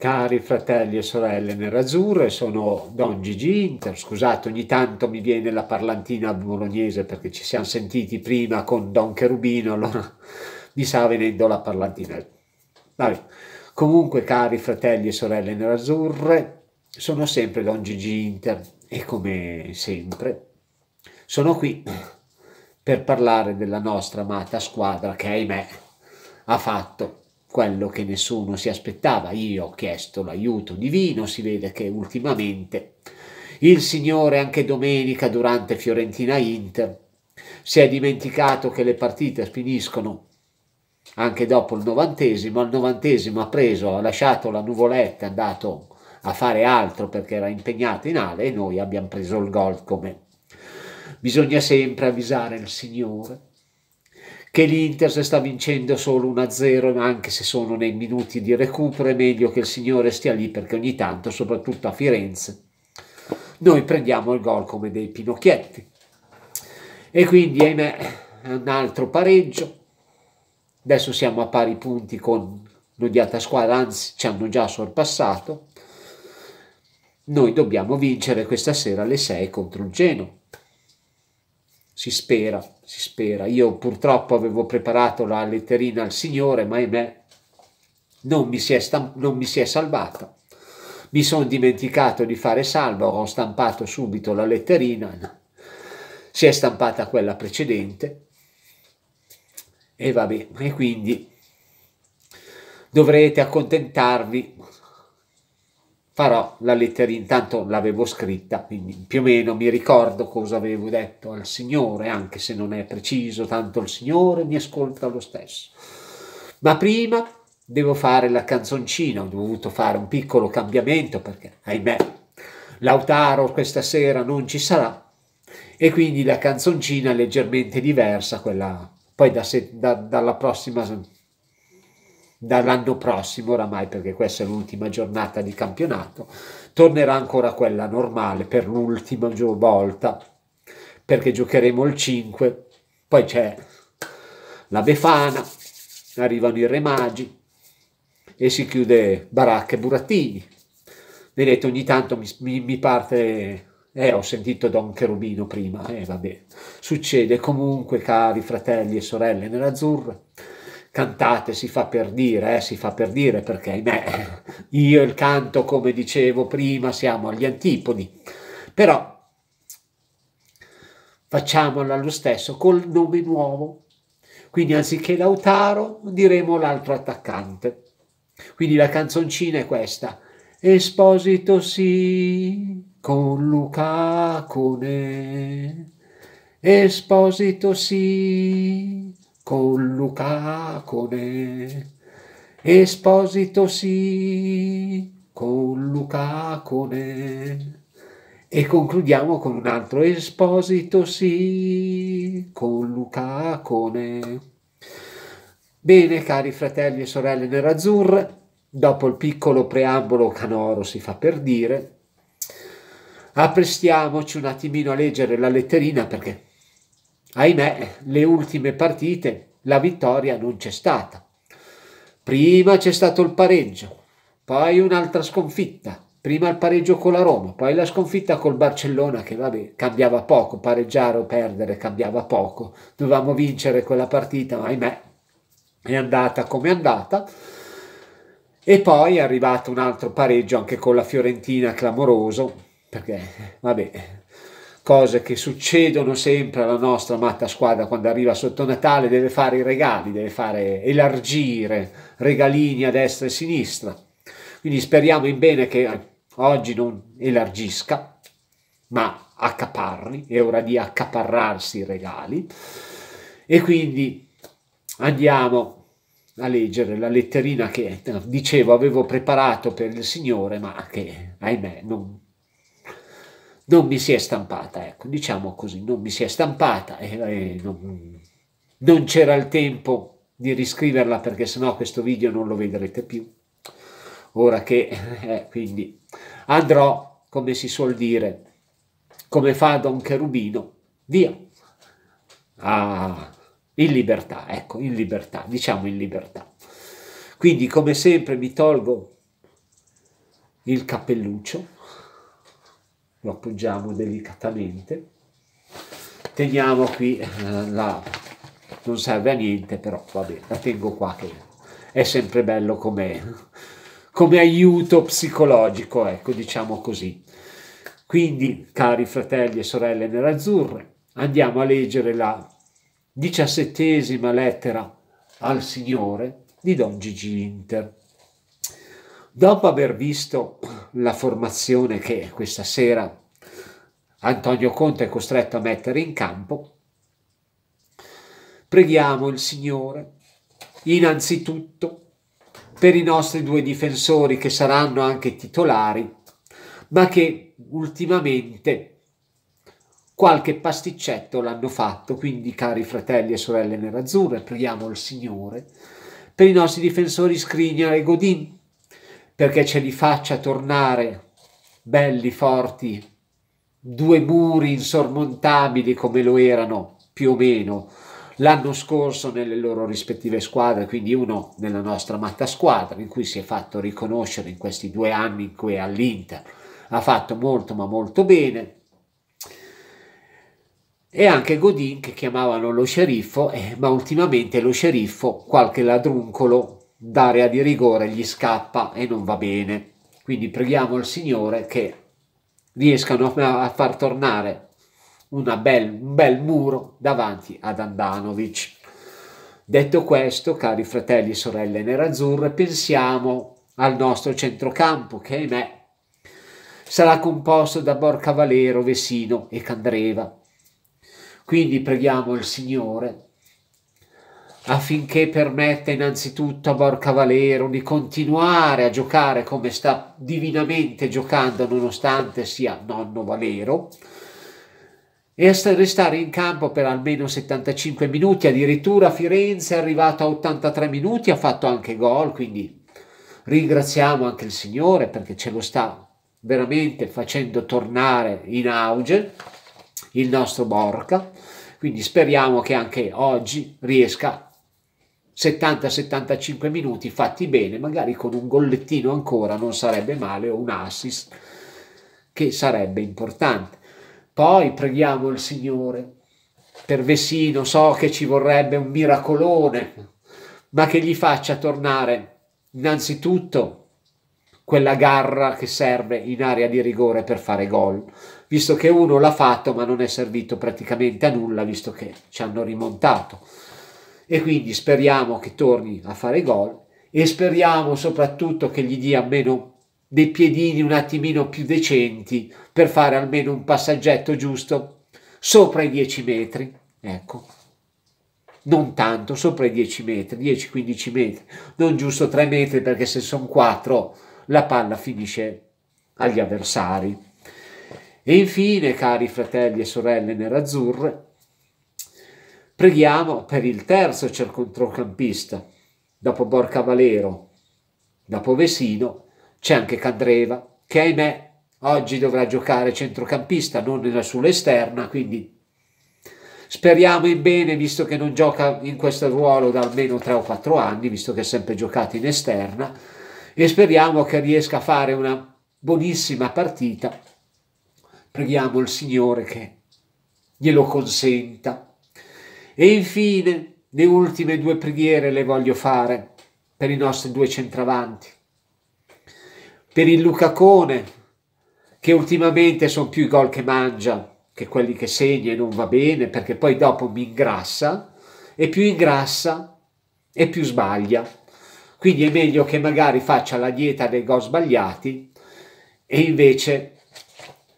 Cari fratelli e sorelle nerazzurre, sono Don Gigi Inter. Scusate, ogni tanto mi viene la parlantina bolognese perché ci siamo sentiti prima con Don Cherubino, allora mi sa venendo la parlantina. Vabbè. Comunque, cari fratelli e sorelle nerazzurre, sono sempre Don Gigi Inter e come sempre sono qui per parlare della nostra amata squadra che, ahimè, ha fatto quello che nessuno si aspettava. Io ho chiesto l'aiuto divino, si vede che ultimamente il Signore anche domenica durante Fiorentina Inter si è dimenticato che le partite finiscono anche dopo il novantesimo, al novantesimo ha preso, ha lasciato la nuvoletta, è andato a fare altro perché era impegnato in ale e noi abbiamo preso il gol come bisogna sempre avvisare il Signore che l'Inter se sta vincendo solo 1-0, anche se sono nei minuti di recupero, è meglio che il Signore stia lì perché ogni tanto, soprattutto a Firenze, noi prendiamo il gol come dei pinocchietti. E quindi, ahimè, un altro pareggio. Adesso siamo a pari punti con l'odiata squadra, anzi ci hanno già sorpassato. Noi dobbiamo vincere questa sera alle 6 contro il Geno si spera, si spera. Io purtroppo avevo preparato la letterina al Signore, ma ahimè non mi si è, non mi si è salvata. Mi sono dimenticato di fare salvo, ho stampato subito la letterina, si è stampata quella precedente e vabbè, e quindi dovrete accontentarvi farò la letterina, intanto l'avevo scritta, quindi più o meno mi ricordo cosa avevo detto al Signore, anche se non è preciso, tanto il Signore mi ascolta lo stesso. Ma prima devo fare la canzoncina, ho dovuto fare un piccolo cambiamento perché, ahimè, Lautaro questa sera non ci sarà e quindi la canzoncina è leggermente diversa, quella poi da se, da, dalla prossima dall'anno prossimo oramai perché questa è l'ultima giornata di campionato tornerà ancora quella normale per l'ultima volta perché giocheremo il 5 poi c'è la Befana arrivano i Re Magi e si chiude Baracca e Burattini vedete ogni tanto mi, mi, parte eh, ho sentito Don Cherubino prima, e eh, vabbè, succede comunque, cari fratelli e sorelle nell'azzurra cantate, si fa per dire, eh, si fa per dire perché ahimè, io e il canto, come dicevo prima, siamo agli antipodi, però facciamola lo stesso col nome nuovo. Quindi anziché Lautaro diremo l'altro attaccante. Quindi la canzoncina è questa. Esposito sì con Luca Cune. Esposito sì con Lucacone. Esposito sì, con Lucacone. E concludiamo con un altro esposito sì, con Lucacone. Bene, cari fratelli e sorelle nerazzurre, dopo il piccolo preambolo canoro si fa per dire, apprestiamoci un attimino a leggere la letterina perché ahimè, le ultime partite la vittoria non c'è stata. Prima c'è stato il pareggio, poi un'altra sconfitta, prima il pareggio con la Roma, poi la sconfitta col Barcellona che vabbè, cambiava poco, pareggiare o perdere cambiava poco, dovevamo vincere quella partita, ma ahimè è andata come è andata. E poi è arrivato un altro pareggio anche con la Fiorentina clamoroso, perché vabbè, cose che succedono sempre alla nostra matta squadra quando arriva sotto Natale, deve fare i regali, deve fare elargire regalini a destra e a sinistra. Quindi speriamo in bene che oggi non elargisca, ma accaparri, è ora di accaparrarsi i regali. E quindi andiamo a leggere la letterina che eh, dicevo avevo preparato per il Signore, ma che ahimè non non mi si è stampata, ecco, diciamo così, non mi si è stampata, e, non, non c'era il tempo di riscriverla perché sennò questo video non lo vedrete più, ora che eh, quindi andrò, come si suol dire, come fa Don Cherubino, via, ah, in libertà, ecco, in libertà, diciamo in libertà. Quindi come sempre mi tolgo il cappelluccio, lo appoggiamo delicatamente teniamo qui eh, la non serve a niente però vabbè la tengo qua che è sempre bello come come aiuto psicologico ecco diciamo così quindi cari fratelli e sorelle nerazzurre andiamo a leggere la diciassettesima lettera al Signore di Don Gigi Inter Dopo aver visto la formazione che questa sera Antonio Conte è costretto a mettere in campo, preghiamo il Signore innanzitutto per i nostri due difensori che saranno anche titolari, ma che ultimamente qualche pasticcetto l'hanno fatto. Quindi, cari fratelli e sorelle nerazzurre, preghiamo il Signore per i nostri difensori Scrigna e Godin, perché ce li faccia tornare belli, forti, due muri insormontabili come lo erano più o meno l'anno scorso nelle loro rispettive squadre, quindi uno nella nostra matta squadra in cui si è fatto riconoscere in questi due anni in cui è all'Inter, ha fatto molto ma molto bene. E anche Godin che chiamavano lo sceriffo, eh, ma ultimamente lo sceriffo qualche ladruncolo d'area di rigore gli scappa e non va bene. Quindi preghiamo il Signore che riescano a far tornare bel, un bel muro davanti ad Andanovic. Detto questo, cari fratelli e sorelle nerazzurre, pensiamo al nostro centrocampo che, ahimè, sarà composto da Borca Valero, Vesino e Candreva. Quindi preghiamo il Signore affinché permetta innanzitutto a Borca Valero di continuare a giocare come sta divinamente giocando nonostante sia nonno Valero e a restare in campo per almeno 75 minuti, addirittura Firenze è arrivato a 83 minuti, ha fatto anche gol, quindi ringraziamo anche il Signore perché ce lo sta veramente facendo tornare in auge il nostro Borca, quindi speriamo che anche oggi riesca 70-75 minuti fatti bene, magari con un gollettino ancora non sarebbe male o un assist che sarebbe importante. Poi preghiamo il Signore per Vesino, so che ci vorrebbe un miracolone, ma che gli faccia tornare innanzitutto quella garra che serve in area di rigore per fare gol, visto che uno l'ha fatto ma non è servito praticamente a nulla, visto che ci hanno rimontato e quindi speriamo che torni a fare gol e speriamo soprattutto che gli dia almeno dei piedini un attimino più decenti per fare almeno un passaggetto giusto sopra i 10 metri, ecco, non tanto, sopra i 10 metri, 10-15 metri, non giusto 3 metri perché se sono 4 la palla finisce agli avversari. E infine, cari fratelli e sorelle nerazzurre, Preghiamo per il terzo centrocampista. Dopo Borca Valero, dopo Vesino, c'è anche Candreva, che ahimè oggi dovrà giocare centrocampista, non sull'esterna, quindi speriamo in bene, visto che non gioca in questo ruolo da almeno 3 o 4 anni, visto che è sempre giocato in esterna, e speriamo che riesca a fare una buonissima partita. Preghiamo il Signore che glielo consenta e infine le ultime due preghiere le voglio fare per i nostri due centravanti. Per il Lucacone, che ultimamente sono più i gol che mangia che quelli che segna e non va bene, perché poi dopo mi ingrassa e più ingrassa e più sbaglia. Quindi è meglio che magari faccia la dieta dei gol sbagliati e invece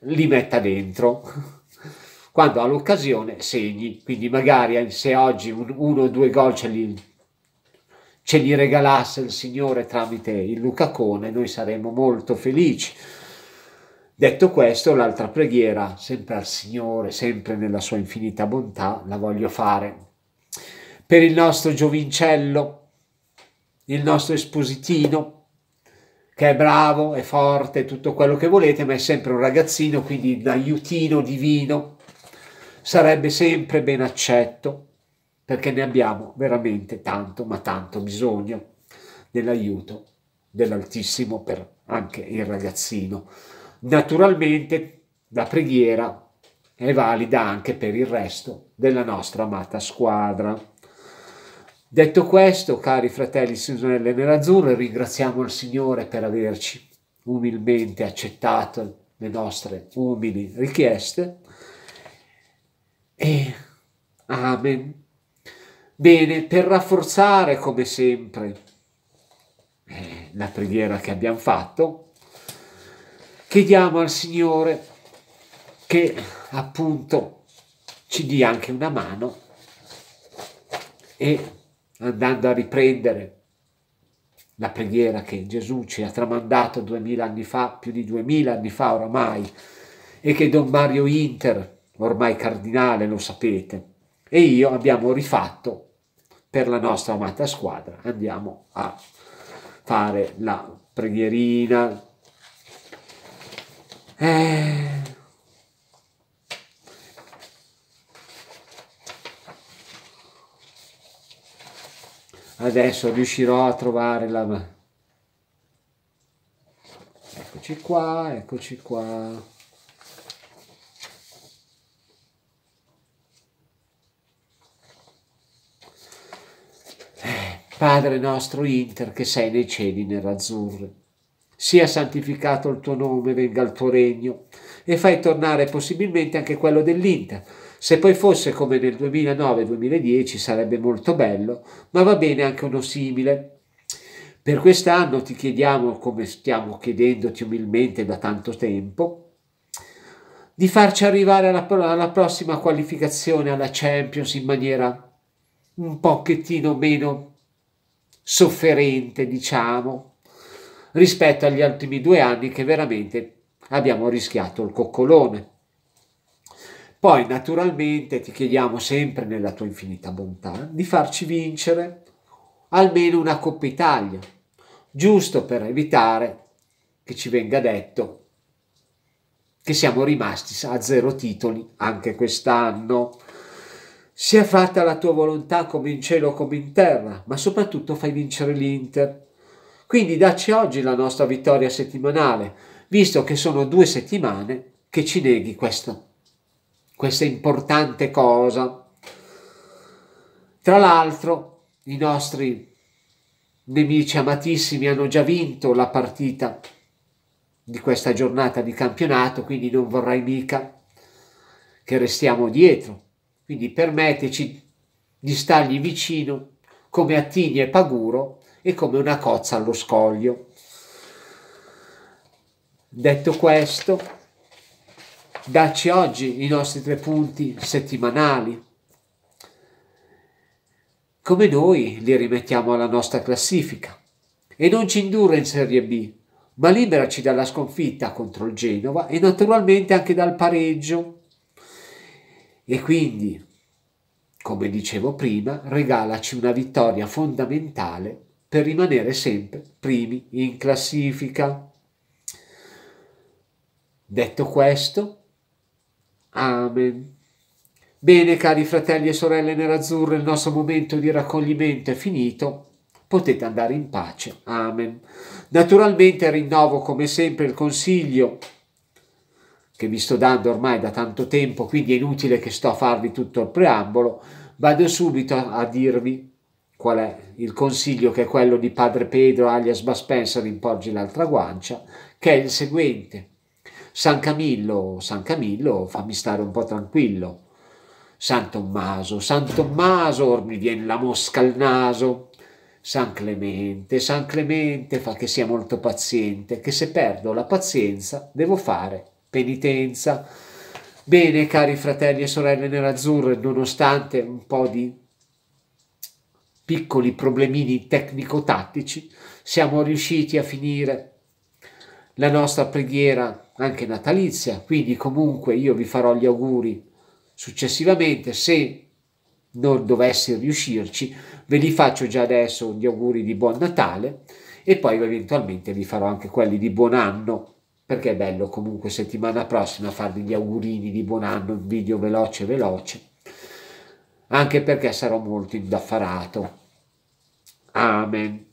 li metta dentro quando ha l'occasione segni, quindi magari eh, se oggi un, uno o due gol ce li, ce li regalasse il Signore tramite il Lucacone, noi saremmo molto felici. Detto questo, l'altra preghiera, sempre al Signore, sempre nella sua infinita bontà, la voglio fare. Per il nostro giovincello, il nostro espositino, che è bravo, è forte, tutto quello che volete, ma è sempre un ragazzino, quindi un aiutino divino, sarebbe sempre ben accetto perché ne abbiamo veramente tanto, ma tanto bisogno dell'aiuto dell'Altissimo per anche il ragazzino. Naturalmente la preghiera è valida anche per il resto della nostra amata squadra. Detto questo, cari fratelli e sorelle nell'azzurro, ringraziamo il Signore per averci umilmente accettato le nostre umili richieste e eh, amen. Bene, per rafforzare come sempre eh, la preghiera che abbiamo fatto, chiediamo al Signore che appunto ci dia anche una mano e andando a riprendere la preghiera che Gesù ci ha tramandato duemila anni fa, più di duemila anni fa oramai, e che Don Mario Inter ormai cardinale, lo sapete, e io abbiamo rifatto per la nostra amata squadra. Andiamo a fare la preghierina. Eh. Adesso riuscirò a trovare la... Eccoci qua, eccoci qua. Padre nostro Inter che sei nei cieli nerazzurri. Sia santificato il tuo nome, venga il tuo regno e fai tornare possibilmente anche quello dell'Inter. Se poi fosse come nel 2009-2010 sarebbe molto bello, ma va bene anche uno simile. Per quest'anno ti chiediamo, come stiamo chiedendoti umilmente da tanto tempo, di farci arrivare alla, alla, prossima qualificazione alla Champions in maniera un pochettino meno sofferente, diciamo, rispetto agli ultimi due anni che veramente abbiamo rischiato il coccolone. Poi naturalmente ti chiediamo sempre nella tua infinita bontà di farci vincere almeno una Coppa Italia, giusto per evitare che ci venga detto che siamo rimasti a zero titoli anche quest'anno sia fatta la tua volontà come in cielo come in terra, ma soprattutto fai vincere l'Inter. Quindi dacci oggi la nostra vittoria settimanale, visto che sono due settimane che ci neghi questa, questa importante cosa. Tra l'altro, i nostri nemici amatissimi hanno già vinto la partita di questa giornata di campionato, quindi non vorrai mica che restiamo dietro quindi permetteci di stargli vicino come Attini e Paguro e come una cozza allo scoglio. Detto questo, dacci oggi i nostri tre punti settimanali. Come noi li rimettiamo alla nostra classifica e non ci indurre in Serie B, ma liberaci dalla sconfitta contro il Genova e naturalmente anche dal pareggio e quindi, come dicevo prima, regalaci una vittoria fondamentale per rimanere sempre primi in classifica. Detto questo, Amen. Bene, cari fratelli e sorelle nerazzurre, il nostro momento di raccoglimento è finito. Potete andare in pace. Amen. Naturalmente rinnovo come sempre il consiglio che vi sto dando ormai da tanto tempo, quindi è inutile che sto a farvi tutto il preambolo, vado subito a dirvi qual è il consiglio che è quello di padre Pedro alias Baspenser Spencer in l'altra guancia, che è il seguente. San Camillo, San Camillo, fammi stare un po' tranquillo. San Tommaso, San Tommaso, or mi viene la mosca al naso. San Clemente, San Clemente fa che sia molto paziente, che se perdo la pazienza devo fare penitenza. Bene, cari fratelli e sorelle nerazzurre, nonostante un po' di piccoli problemini tecnico-tattici, siamo riusciti a finire la nostra preghiera anche natalizia, quindi comunque io vi farò gli auguri successivamente, se non dovessi riuscirci, ve li faccio già adesso gli auguri di buon Natale e poi eventualmente vi farò anche quelli di buon anno perché è bello comunque settimana prossima farvi gli augurini di buon anno in video veloce veloce anche perché sarò molto indaffarato amen